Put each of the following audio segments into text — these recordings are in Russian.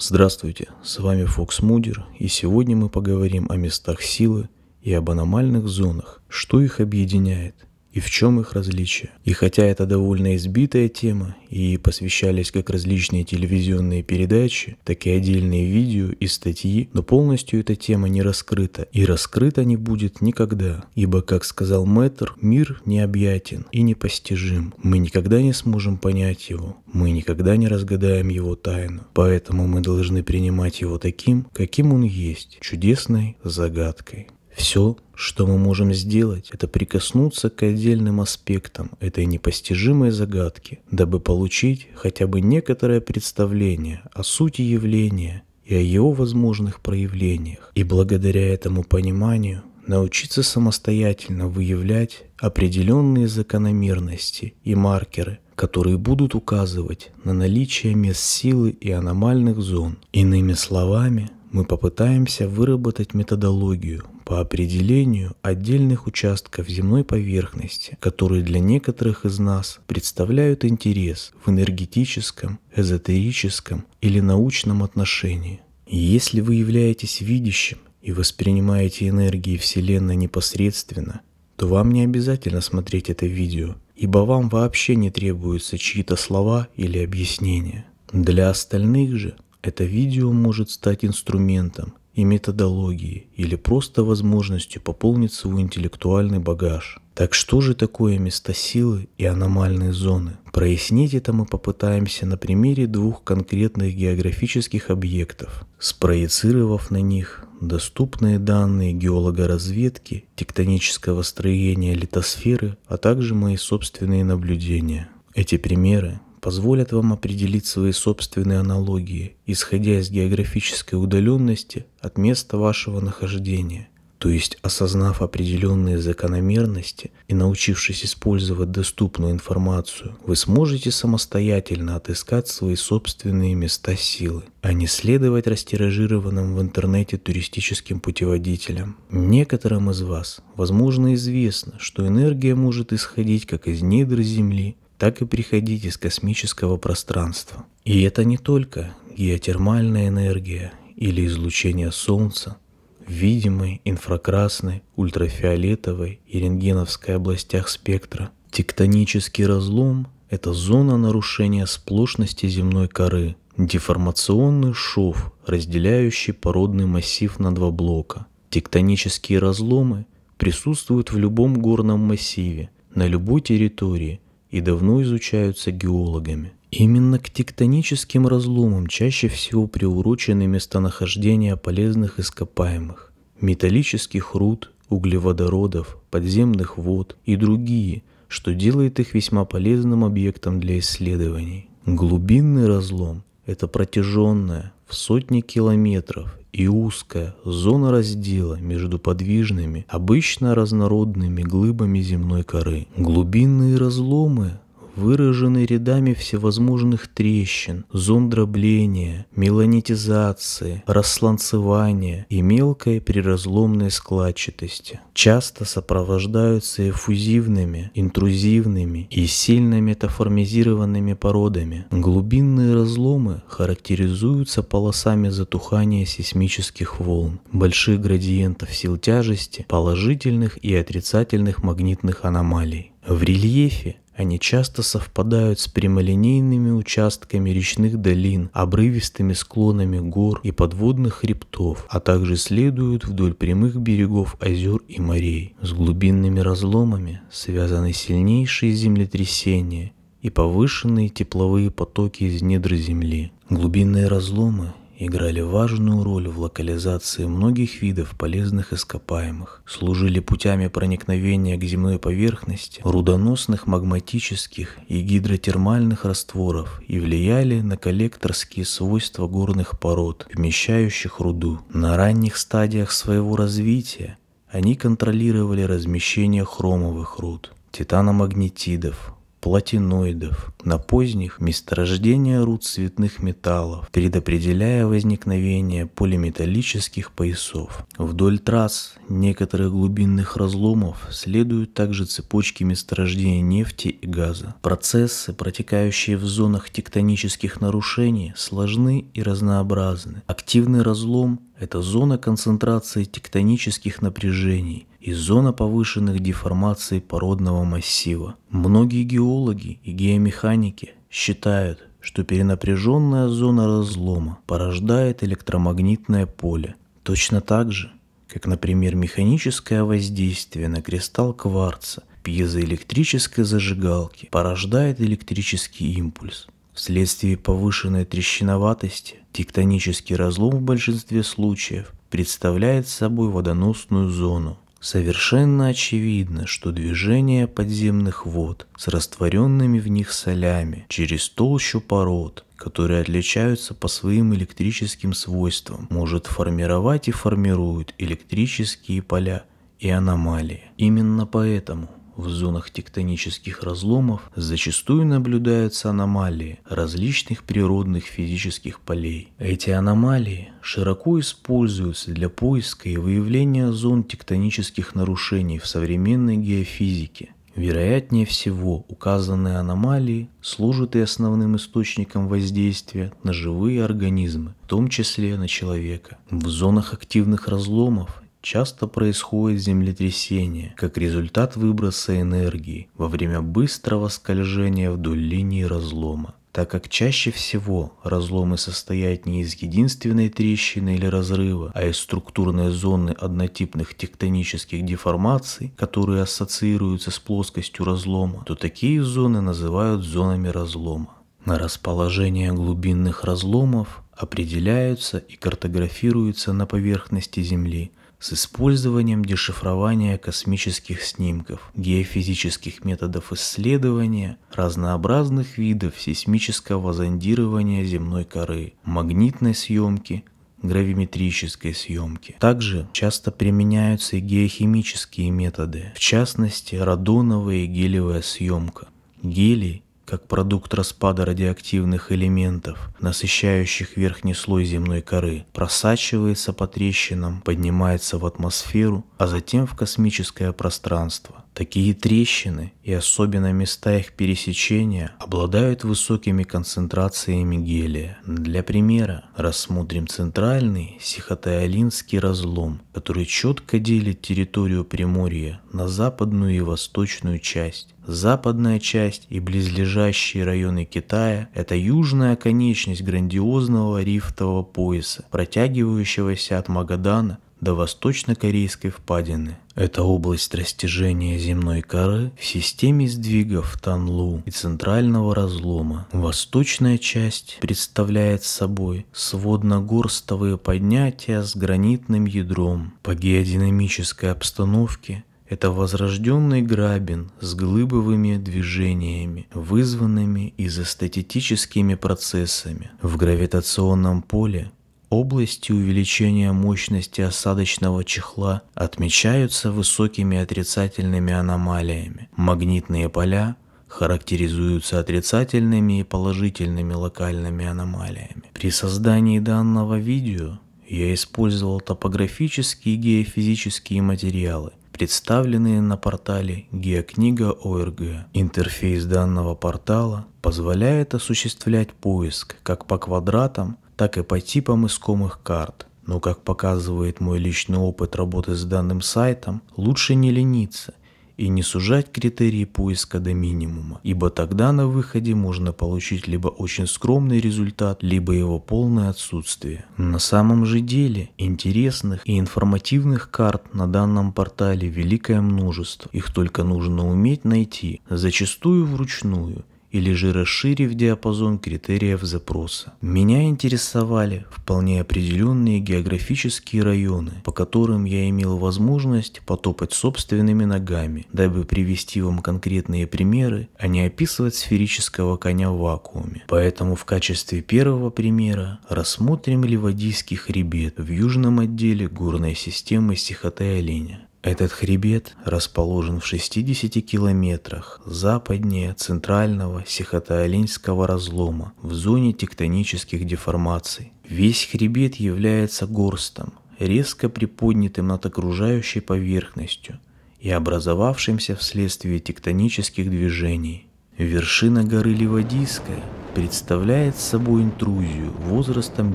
Здравствуйте, с вами Фокс Мудер, и сегодня мы поговорим о местах силы и об аномальных зонах, что их объединяет и в чем их различие. И хотя это довольно избитая тема, и посвящались как различные телевизионные передачи, так и отдельные видео и статьи, но полностью эта тема не раскрыта, и раскрыта не будет никогда, ибо, как сказал Мэтр, мир необъятен и непостижим. Мы никогда не сможем понять его, мы никогда не разгадаем его тайну, поэтому мы должны принимать его таким, каким он есть, чудесной загадкой. Все, что мы можем сделать, это прикоснуться к отдельным аспектам этой непостижимой загадки, дабы получить хотя бы некоторое представление о сути явления и о его возможных проявлениях, и благодаря этому пониманию научиться самостоятельно выявлять определенные закономерности и маркеры, которые будут указывать на наличие мест силы и аномальных зон. Иными словами, мы попытаемся выработать методологию по определению отдельных участков земной поверхности, которые для некоторых из нас представляют интерес в энергетическом, эзотерическом или научном отношении. Если вы являетесь видящим и воспринимаете энергии Вселенной непосредственно, то вам не обязательно смотреть это видео, ибо вам вообще не требуются чьи-то слова или объяснения. Для остальных же это видео может стать инструментом и методологии или просто возможностью пополнить свой интеллектуальный багаж. Так что же такое места силы и аномальные зоны? Прояснить это мы попытаемся на примере двух конкретных географических объектов, спроецировав на них доступные данные геологоразведки, тектонического строения литосферы, а также мои собственные наблюдения. Эти примеры позволят вам определить свои собственные аналогии, исходя из географической удаленности от места вашего нахождения. То есть, осознав определенные закономерности и научившись использовать доступную информацию, вы сможете самостоятельно отыскать свои собственные места силы, а не следовать растиражированным в интернете туристическим путеводителям. Некоторым из вас, возможно, известно, что энергия может исходить как из недр Земли – так и приходить из космического пространства. И это не только геотермальная энергия или излучение Солнца, видимой, инфракрасной, ультрафиолетовой и рентгеновской областях спектра. Тектонический разлом – это зона нарушения сплошности земной коры, деформационный шов, разделяющий породный массив на два блока. Тектонические разломы присутствуют в любом горном массиве, на любой территории – и давно изучаются геологами. Именно к тектоническим разломам чаще всего приурочены местонахождения полезных ископаемых, металлических руд, углеводородов, подземных вод и другие, что делает их весьма полезным объектом для исследований. Глубинный разлом – это протяженная в сотни километров и узкая зона раздела между подвижными, обычно разнородными глыбами земной коры. Глубинные разломы выражены рядами всевозможных трещин, зон дробления, меланетизации, рассланцевания и мелкой приразломной складчатости. Часто сопровождаются эфузивными, интрузивными и сильно метаформизированными породами. Глубинные разломы характеризуются полосами затухания сейсмических волн, больших градиентов сил тяжести, положительных и отрицательных магнитных аномалий. В рельефе они часто совпадают с прямолинейными участками речных долин, обрывистыми склонами гор и подводных хребтов, а также следуют вдоль прямых берегов озер и морей. С глубинными разломами связаны сильнейшие землетрясения и повышенные тепловые потоки из недр земли. Глубинные разломы играли важную роль в локализации многих видов полезных ископаемых, служили путями проникновения к земной поверхности рудоносных магматических и гидротермальных растворов и влияли на коллекторские свойства горных пород, вмещающих руду. На ранних стадиях своего развития они контролировали размещение хромовых руд, титаномагнетидов, платиноидов. На поздних месторождения руд цветных металлов, предопределяя возникновение полиметаллических поясов. Вдоль трасс некоторых глубинных разломов следуют также цепочки месторождения нефти и газа. Процессы, протекающие в зонах тектонических нарушений, сложны и разнообразны. Активный разлом это зона концентрации тектонических напряжений, и зона повышенных деформаций породного массива. Многие геологи и геомеханики считают, что перенапряженная зона разлома порождает электромагнитное поле. Точно так же, как, например, механическое воздействие на кристалл кварца пьезоэлектрической зажигалки порождает электрический импульс. Вследствие повышенной трещиноватости тектонический разлом в большинстве случаев представляет собой водоносную зону, Совершенно очевидно, что движение подземных вод с растворенными в них солями через толщу пород, которые отличаются по своим электрическим свойствам, может формировать и формирует электрические поля и аномалии. Именно поэтому в зонах тектонических разломов зачастую наблюдаются аномалии различных природных физических полей. Эти аномалии широко используются для поиска и выявления зон тектонических нарушений в современной геофизике. Вероятнее всего, указанные аномалии служат и основным источником воздействия на живые организмы, в том числе на человека. В зонах активных разломов часто происходит землетрясение, как результат выброса энергии во время быстрого скольжения вдоль линии разлома так как чаще всего разломы состоят не из единственной трещины или разрыва, а из структурной зоны однотипных тектонических деформаций, которые ассоциируются с плоскостью разлома, то такие зоны называют зонами разлома. На расположение глубинных разломов определяются и картографируются на поверхности Земли с использованием дешифрования космических снимков, геофизических методов исследования, разнообразных видов сейсмического зондирования земной коры, магнитной съемки, гравиметрической съемки. Также часто применяются и геохимические методы, в частности радоновая и гелевая съемка. Гелий как продукт распада радиоактивных элементов, насыщающих верхний слой земной коры, просачивается по трещинам, поднимается в атмосферу, а затем в космическое пространство. Такие трещины и особенно места их пересечения обладают высокими концентрациями гелия. Для примера рассмотрим центральный Сихотаолинский разлом, который четко делит территорию Приморья на западную и восточную часть. Западная часть и близлежащие районы Китая – это южная конечность грандиозного рифтового пояса, протягивающегося от Магадана до Восточно-Корейской впадины. Это область растяжения земной коры в системе сдвигов Танлу и центрального разлома. Восточная часть представляет собой сводногорстовые поднятия с гранитным ядром. По геодинамической обстановке это возрожденный грабин с глыбовыми движениями, вызванными изостатистическими процессами. В гравитационном поле Области увеличения мощности осадочного чехла отмечаются высокими отрицательными аномалиями. Магнитные поля характеризуются отрицательными и положительными локальными аномалиями. При создании данного видео я использовал топографические геофизические материалы, представленные на портале Геокнига.орг. Интерфейс данного портала позволяет осуществлять поиск как по квадратам, так и по типам искомых карт. Но, как показывает мой личный опыт работы с данным сайтом, лучше не лениться и не сужать критерии поиска до минимума, ибо тогда на выходе можно получить либо очень скромный результат, либо его полное отсутствие. На самом же деле интересных и информативных карт на данном портале великое множество, их только нужно уметь найти, зачастую вручную – или же расширив диапазон критериев запроса. Меня интересовали вполне определенные географические районы, по которым я имел возможность потопать собственными ногами, дабы привести вам конкретные примеры, а не описывать сферического коня в вакууме. Поэтому в качестве первого примера рассмотрим Ливадийский хребет в южном отделе горной системы Сихоте-Оленя. Этот хребет расположен в 60 километрах западнее центрального Сихотаолинского разлома в зоне тектонических деформаций. Весь хребет является горстом, резко приподнятым над окружающей поверхностью и образовавшимся вследствие тектонических движений. Вершина горы Леводийская представляет собой интрузию возрастом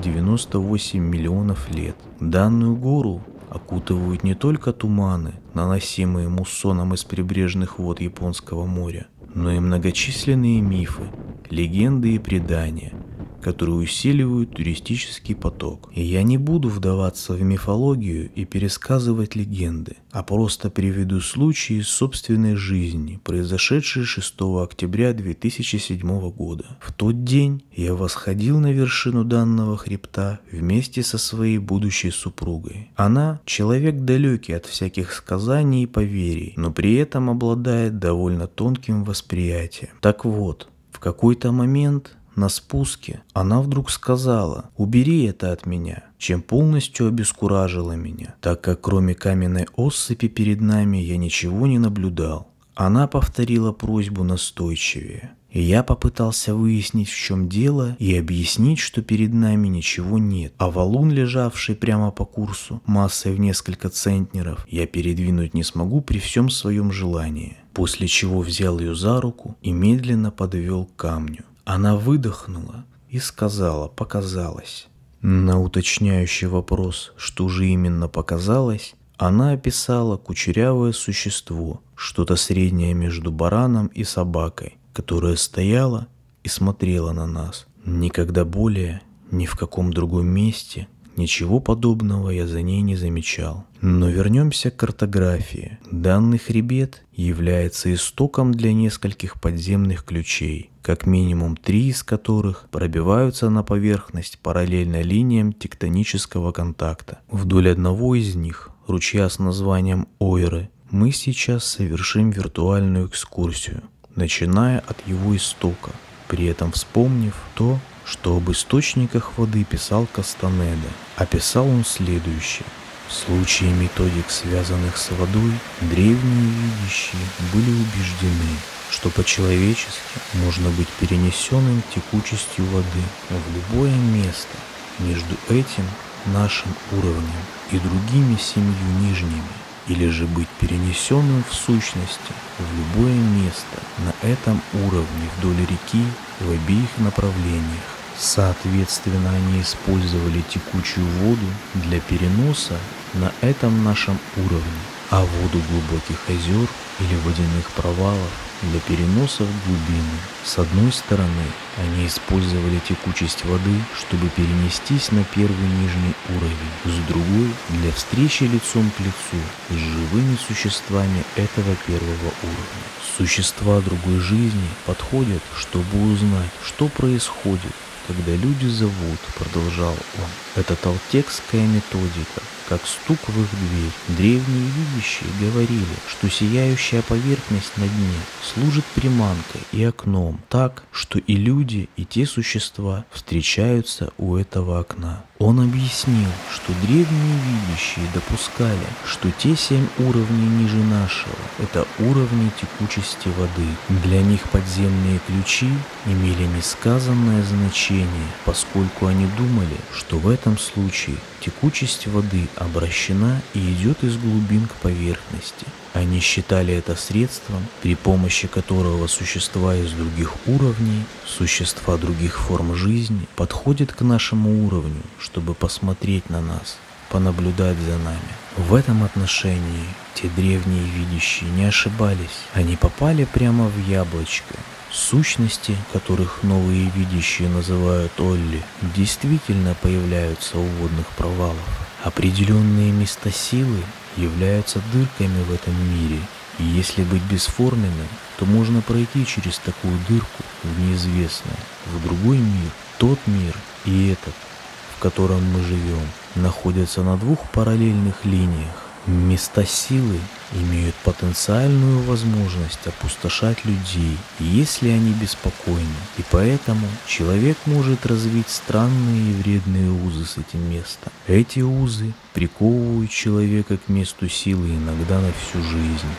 98 миллионов лет. Данную гору окутывают не только туманы, наносимые муссоном из прибрежных вод Японского моря, но и многочисленные мифы, легенды и предания – которые усиливают туристический поток. И я не буду вдаваться в мифологию и пересказывать легенды, а просто приведу случаи из собственной жизни, произошедшие 6 октября 2007 года. В тот день я восходил на вершину данного хребта вместе со своей будущей супругой. Она – человек далекий от всяких сказаний и поверий, но при этом обладает довольно тонким восприятием. Так вот, в какой-то момент на спуске, она вдруг сказала «Убери это от меня», чем полностью обескуражила меня, так как кроме каменной осыпи перед нами я ничего не наблюдал. Она повторила просьбу настойчивее, и я попытался выяснить, в чем дело, и объяснить, что перед нами ничего нет, а валун, лежавший прямо по курсу, массой в несколько центнеров, я передвинуть не смогу при всем своем желании, после чего взял ее за руку и медленно подвел к камню. Она выдохнула и сказала «показалось». На уточняющий вопрос, что же именно показалось, она описала кучерявое существо, что-то среднее между бараном и собакой, которое стояло и смотрело на нас. Никогда более, ни в каком другом месте, ничего подобного я за ней не замечал. Но вернемся к картографии. Данный хребет является истоком для нескольких подземных ключей – как минимум три из которых пробиваются на поверхность параллельно линиям тектонического контакта. Вдоль одного из них, ручья с названием Ойры, мы сейчас совершим виртуальную экскурсию, начиная от его истока, при этом вспомнив то, что об источниках воды писал Кастанеда. Описал он следующее. В случае методик, связанных с водой, древние видящие были убеждены, что по-человечески можно быть перенесенным текучестью воды в любое место между этим нашим уровнем и другими семью нижними, или же быть перенесенным в сущности в любое место на этом уровне вдоль реки в обеих направлениях. Соответственно, они использовали текучую воду для переноса на этом нашем уровне, а воду глубоких озер или водяных провалов для переноса в глубину. С одной стороны, они использовали текучесть воды, чтобы перенестись на первый нижний уровень, с другой – для встречи лицом к лицу с живыми существами этого первого уровня. Существа другой жизни подходят, чтобы узнать, что происходит, когда люди зовут, продолжал он. Это талтекская методика, как стук в их дверь. Древние видящие говорили, что сияющая поверхность на дне служит приманкой и окном так, что и люди, и те существа встречаются у этого окна. Он объяснил, что древние видящие допускали, что те семь уровней ниже нашего – это уровни текучести воды. Для них подземные ключи имели несказанное значение, поскольку они думали, что в этом случае текучесть воды обращена и идет из глубин к поверхности. Они считали это средством, при помощи которого существа из других уровней, существа других форм жизни подходят к нашему уровню, чтобы посмотреть на нас, понаблюдать за нами. В этом отношении те древние видящие не ошибались. Они попали прямо в яблочко. Сущности, которых новые видящие называют Олли, действительно появляются у водных провалов. Определенные места силы являются дырками в этом мире, и если быть бесформенным, то можно пройти через такую дырку в неизвестное, в другой мир, тот мир и этот, в котором мы живем, находятся на двух параллельных линиях. Места силы имеют потенциальную возможность опустошать людей, если они беспокойны, и поэтому человек может развить странные и вредные узы с этим местом. Эти узы приковывают человека к месту силы иногда на всю жизнь.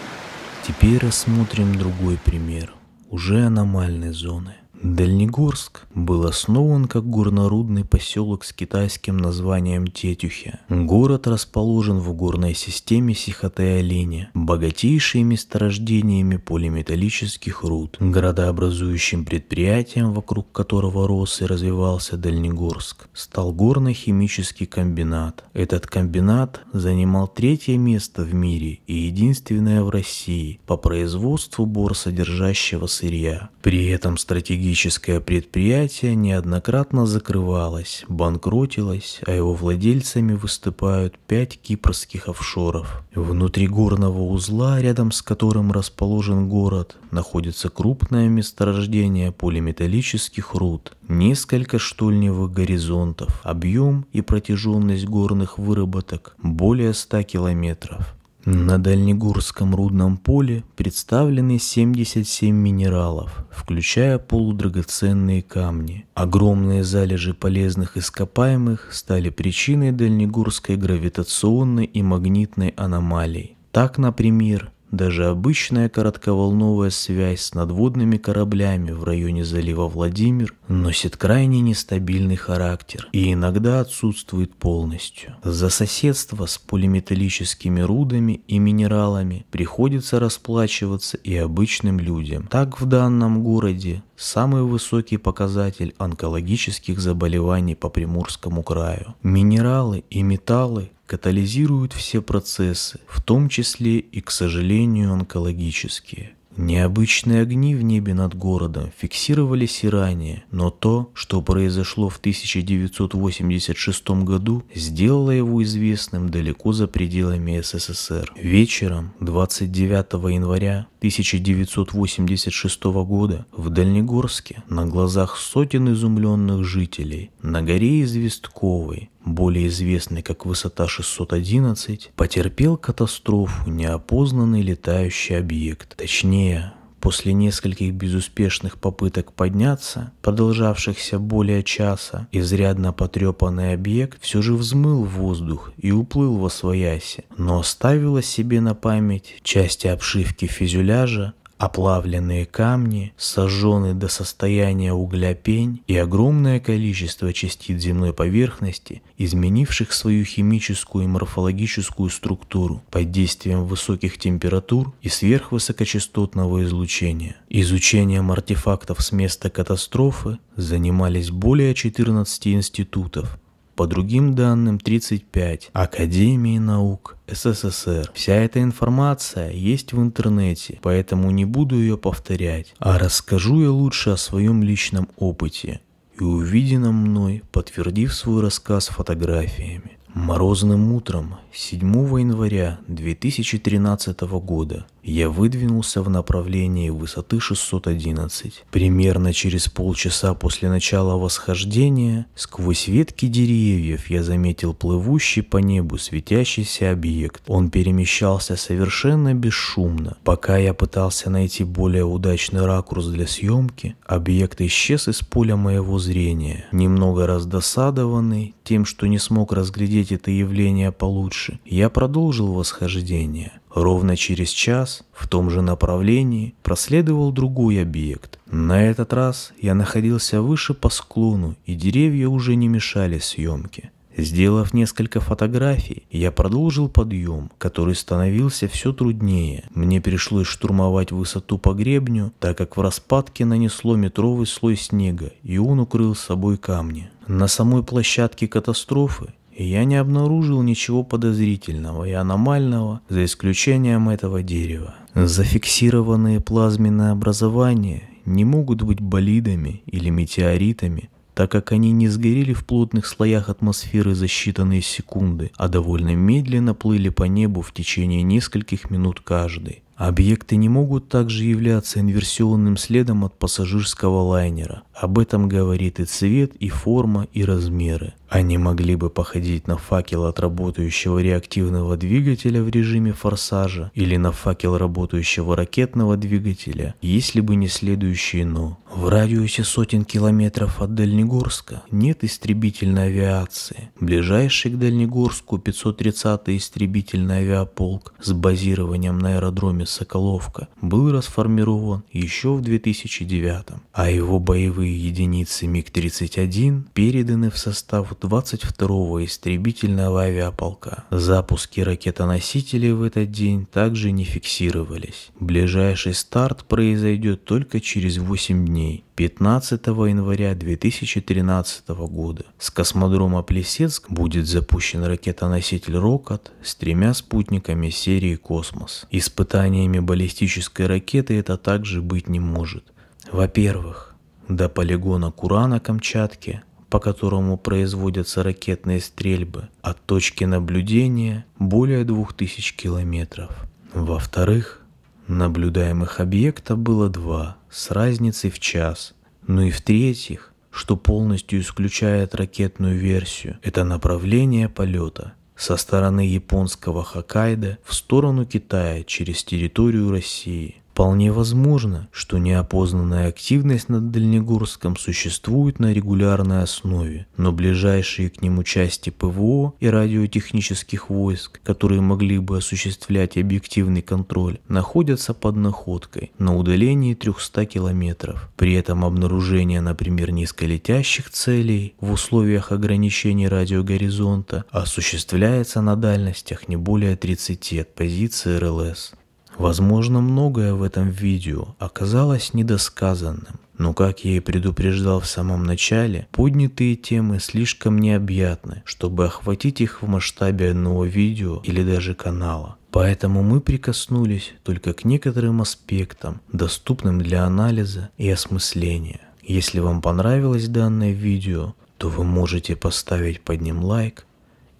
Теперь рассмотрим другой пример, уже аномальной зоны. Дальнегорск был основан как горнорудный поселок с китайским названием Тетюхе. Город расположен в горной системе Сихотэ-Олени, богатейшей месторождениями полиметаллических руд, городообразующим предприятием, вокруг которого рос и развивался Дальнегорск, стал горно-химический комбинат. Этот комбинат занимал третье место в мире и единственное в России по производству бор содержащего сырья. При этом стратегически Туристическое предприятие неоднократно закрывалось, банкротилось, а его владельцами выступают пять кипрских офшоров. Внутри горного узла, рядом с которым расположен город, находится крупное месторождение полиметаллических руд, несколько штольневых горизонтов, объем и протяженность горных выработок более 100 километров. На Дальнегорском рудном поле представлены 77 минералов, включая полудрагоценные камни. Огромные залежи полезных ископаемых стали причиной Дальнегорской гравитационной и магнитной аномалий. Так, например, даже обычная коротковолновая связь с надводными кораблями в районе залива Владимир носит крайне нестабильный характер и иногда отсутствует полностью. За соседство с полиметаллическими рудами и минералами приходится расплачиваться и обычным людям. Так в данном городе самый высокий показатель онкологических заболеваний по Приморскому краю. Минералы и металлы катализируют все процессы, в том числе и, к сожалению, онкологические. Необычные огни в небе над городом фиксировались и ранее, но то, что произошло в 1986 году, сделало его известным далеко за пределами СССР. Вечером 29 января 1986 года в Дальнегорске на глазах сотен изумленных жителей на горе Известковой более известный как высота 611, потерпел катастрофу неопознанный летающий объект. Точнее, после нескольких безуспешных попыток подняться, продолжавшихся более часа, изрядно потрепанный объект все же взмыл в воздух и уплыл во свояси, но оставила себе на память части обшивки фюзеляжа Оплавленные камни, сожженные до состояния угля пень и огромное количество частиц земной поверхности, изменивших свою химическую и морфологическую структуру под действием высоких температур и сверхвысокочастотного излучения. Изучением артефактов с места катастрофы занимались более 14 институтов, по другим данным 35 Академии наук СССР. Вся эта информация есть в интернете, поэтому не буду ее повторять, а расскажу я лучше о своем личном опыте и увиденном мной, подтвердив свой рассказ фотографиями. Морозным утром 7 января 2013 года я выдвинулся в направлении высоты 611. Примерно через полчаса после начала восхождения, сквозь ветки деревьев я заметил плывущий по небу светящийся объект. Он перемещался совершенно бесшумно. Пока я пытался найти более удачный ракурс для съемки, объект исчез из поля моего зрения. Немного раздосадованный тем, что не смог разглядеть это явление получше, я продолжил восхождение. Ровно через час в том же направлении проследовал другой объект. На этот раз я находился выше по склону, и деревья уже не мешали съемке. Сделав несколько фотографий, я продолжил подъем, который становился все труднее. Мне пришлось штурмовать высоту по гребню, так как в распадке нанесло метровый слой снега, и он укрыл с собой камни. На самой площадке катастрофы и я не обнаружил ничего подозрительного и аномального, за исключением этого дерева. Зафиксированные плазменные образования не могут быть болидами или метеоритами, так как они не сгорели в плотных слоях атмосферы за считанные секунды, а довольно медленно плыли по небу в течение нескольких минут каждый. Объекты не могут также являться инверсионным следом от пассажирского лайнера. Об этом говорит и цвет, и форма, и размеры. Они могли бы походить на факел от работающего реактивного двигателя в режиме форсажа или на факел работающего ракетного двигателя, если бы не следующее «но». В радиусе сотен километров от Дальнегорска нет истребительной авиации. Ближайший к Дальнегорску 530-й истребительный авиаполк с базированием на аэродроме фирме «Соколовка» был расформирован еще в 2009, а его боевые единицы МиГ-31 переданы в состав 22-го истребительного авиаполка. Запуски ракетоносителей в этот день также не фиксировались. Ближайший старт произойдет только через 8 дней, 15 января 2013 года с космодрома Плесецк будет запущен ракетоноситель «Рокот» с тремя спутниками серии «Космос». Испытаниями баллистической ракеты это также быть не может. Во-первых, до полигона Курана на Камчатке, по которому производятся ракетные стрельбы, от точки наблюдения более 2000 километров. Во-вторых, наблюдаемых объектов было два – с разницей в час. Ну и в-третьих, что полностью исключает ракетную версию, это направление полета со стороны японского Хоккайдо в сторону Китая через территорию России – Вполне возможно, что неопознанная активность на Дальнегорском существует на регулярной основе, но ближайшие к нему части ПВО и радиотехнических войск, которые могли бы осуществлять объективный контроль, находятся под находкой на удалении 300 километров. При этом обнаружение, например, низколетящих целей в условиях ограничений радиогоризонта осуществляется на дальностях не более 30 от позиции РЛС. Возможно, многое в этом видео оказалось недосказанным, но, как я и предупреждал в самом начале, поднятые темы слишком необъятны, чтобы охватить их в масштабе одного видео или даже канала. Поэтому мы прикоснулись только к некоторым аспектам, доступным для анализа и осмысления. Если вам понравилось данное видео, то вы можете поставить под ним лайк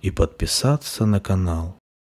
и подписаться на канал.